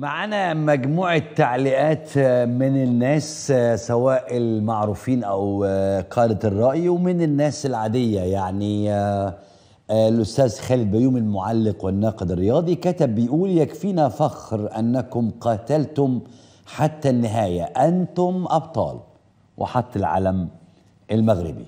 معانا مجموعة تعليقات آه، من الناس آه، سواء المعروفين أو آه، قادة الرأي ومن الناس العادية يعني الأستاذ خالد بيوم المعلق والناقد الرياضي كتب بيقول يكفينا فخر أنكم قاتلتم حتى النهاية أنتم أبطال وحط العلم المغربي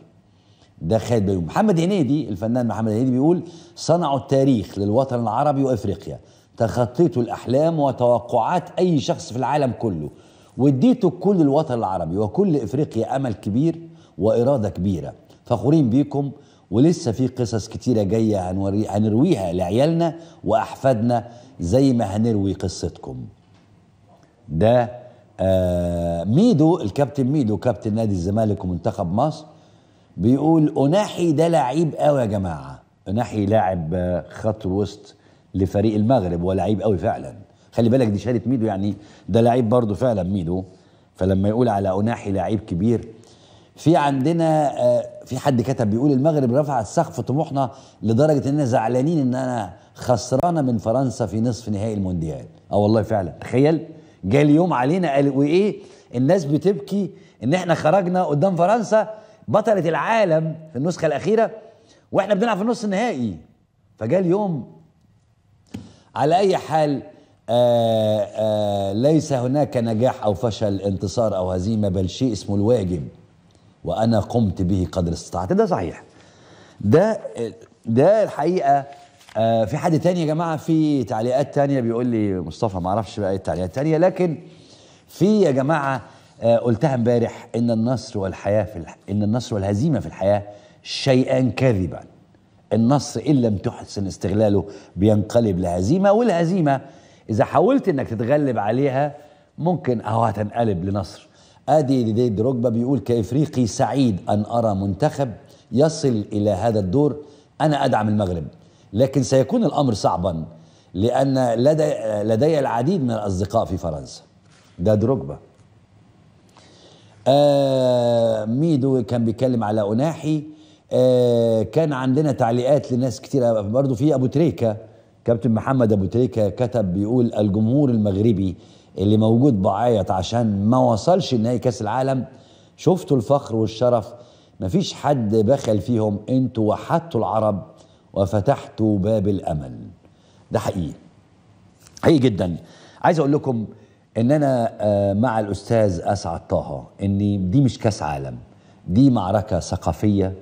ده خالد بيوم محمد هنيدي الفنان محمد هنيدي بيقول صنعوا التاريخ للوطن العربي وإفريقيا تخطيتوا الأحلام وتوقعات أي شخص في العالم كله واديتوا كل الوطن العربي وكل إفريقيا أمل كبير وإرادة كبيرة فخورين بيكم ولسه في قصص كتيرة جاية هنرويها لعيالنا وأحفادنا زي ما هنروي قصتكم ده آه ميدو الكابتن ميدو كابتن نادي الزمالك ومنتخب مصر بيقول أناحي ده لعيب قوي يا جماعة أناحي لاعب خط وسط لفريق المغرب ولعيب قوي فعلا خلي بالك دي شهاده ميدو يعني ده لعيب برضه فعلا ميدو فلما يقول على أناحي لعيب كبير في عندنا آه، في حد كتب بيقول المغرب رفعت سقف طموحنا لدرجه اننا زعلانين ان انا خسرانه من فرنسا في نصف نهائي المونديال اه والله فعلا تخيل جه اليوم علينا قال وايه الناس بتبكي ان احنا خرجنا قدام فرنسا بطله العالم في النسخه الاخيره واحنا بنلعب في النص النهائي فجاء اليوم على أي حال آآ آه، آآ آه، ليس هناك نجاح أو فشل انتصار أو هزيمة بل شيء اسمه الواجب وأنا قمت به قدر استطاعت ده صحيح ده ده الحقيقة آه، في حد تاني يا جماعة في تعليقات تانية بيقول لي مصطفى ما اعرفش بقى ايه التعليقات التانية لكن في يا جماعة قلتها امبارح إن النصر والحياة في الح... إن النصر والهزيمة في الحياة شيئان كاذبان النص إن لم تحسن استغلاله بينقلب لهزيمة والهزيمة إذا حاولت إنك تتغلب عليها ممكن أهو هتنقلب لنصر أدي دي دروجبا بيقول كإفريقي سعيد أن أرى منتخب يصل إلى هذا الدور أنا أدعم المغرب لكن سيكون الأمر صعبا لأن لدي, لدي العديد من الأصدقاء في فرنسا ده دروجبا آه ميدو كان بيتكلم على أناحي آه، كان عندنا تعليقات لناس كتير برضو في ابو تريكه كابتن محمد ابو تريكه كتب بيقول الجمهور المغربي اللي موجود بعيط عشان ما وصلش نهائي كاس العالم شفتوا الفخر والشرف مفيش حد بخل فيهم انتوا وحدتوا العرب وفتحتوا باب الامل ده حقيقي حقيقي جدا عايز اقول لكم ان انا آه، مع الاستاذ اسعد طه ان دي مش كاس عالم دي معركه ثقافيه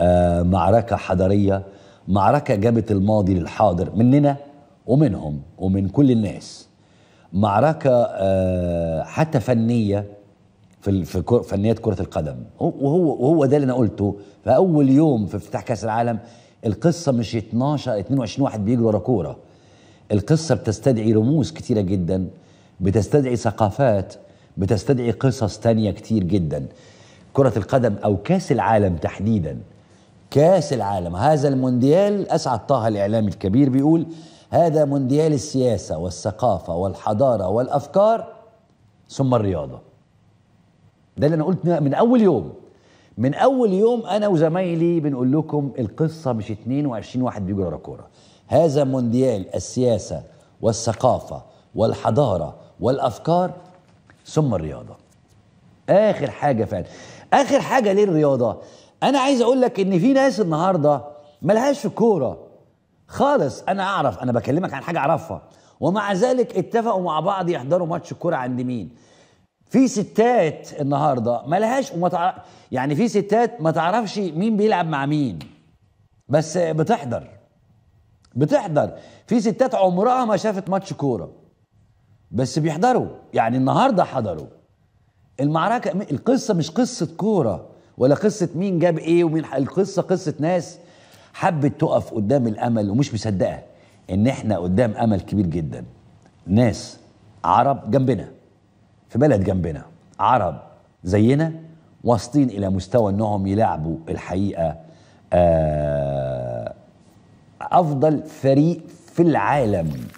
آه، معركة حضارية معركة جابت الماضي للحاضر مننا ومنهم ومن كل الناس معركة آه، حتى فنية في فنية كرة القدم وهو وهو ده اللي أنا قلته في أول يوم في افتتاح كأس العالم القصة مش 12 22 واحد بيجروا ورا كورة القصة بتستدعي رموز كتيرة جدا بتستدعي ثقافات بتستدعي قصص تانية كتير جدا كرة القدم أو كأس العالم تحديداً كاس العالم هذا المونديال أسعد طه الإعلامي الكبير بيقول هذا مونديال السياسة والثقافة والحضارة والأفكار ثم الرياضة ده اللي أنا قلت من أول يوم من أول يوم أنا وزمايلي بنقول لكم القصة مش 22 واحد بيجري ورا كورة هذا مونديال السياسة والثقافة والحضارة والأفكار ثم الرياضة آخر حاجة فعلا آخر حاجة ليه الرياضة؟ انا عايز اقول لك ان في ناس النهارده ملهاش الكوره خالص انا اعرف انا بكلمك عن حاجه اعرفها ومع ذلك اتفقوا مع بعض يحضروا ماتش الكوره عند مين في ستات النهارده ملهاش وما تعرف يعني في ستات ما تعرفش مين بيلعب مع مين بس بتحضر بتحضر في ستات عمرها ما شافت ماتش كوره بس بيحضروا يعني النهارده حضروا المعركه القصه مش قصه كوره ولا قصه مين جاب ايه ومين القصه قصه ناس حبت تقف قدام الامل ومش مصدقه ان احنا قدام امل كبير جدا ناس عرب جنبنا في بلد جنبنا عرب زينا واصلين الى مستوى انهم يلعبوا الحقيقه آه افضل فريق في العالم